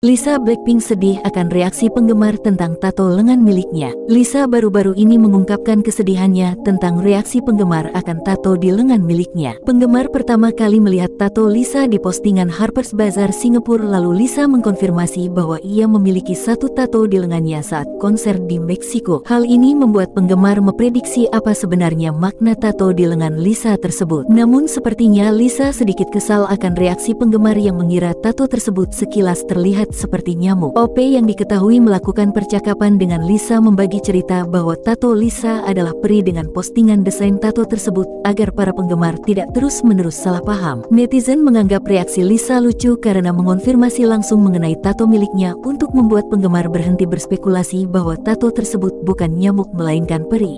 Lisa Blackpink sedih akan reaksi penggemar tentang tato lengan miliknya. Lisa baru-baru ini mengungkapkan kesedihannya tentang reaksi penggemar akan tato di lengan miliknya. Penggemar pertama kali melihat tato Lisa di postingan Harper's Bazaar Singapura lalu Lisa mengkonfirmasi bahwa ia memiliki satu tato di lengannya saat konser di Meksiko. Hal ini membuat penggemar memprediksi apa sebenarnya makna tato di lengan Lisa tersebut. Namun sepertinya Lisa sedikit kesal akan reaksi penggemar yang mengira tato tersebut sekilas terlihat jahat seperti nyamuk. OP yang diketahui melakukan percakapan dengan Lisa membagi cerita bahwa tato Lisa adalah peri dengan postingan desain tato tersebut agar para penggemar tidak terus-menerus salah paham. Netizen menganggap reaksi Lisa lucu karena mengonfirmasi langsung mengenai tato miliknya untuk membuat penggemar berhenti berspekulasi bahwa tato tersebut bukan nyamuk melainkan peri.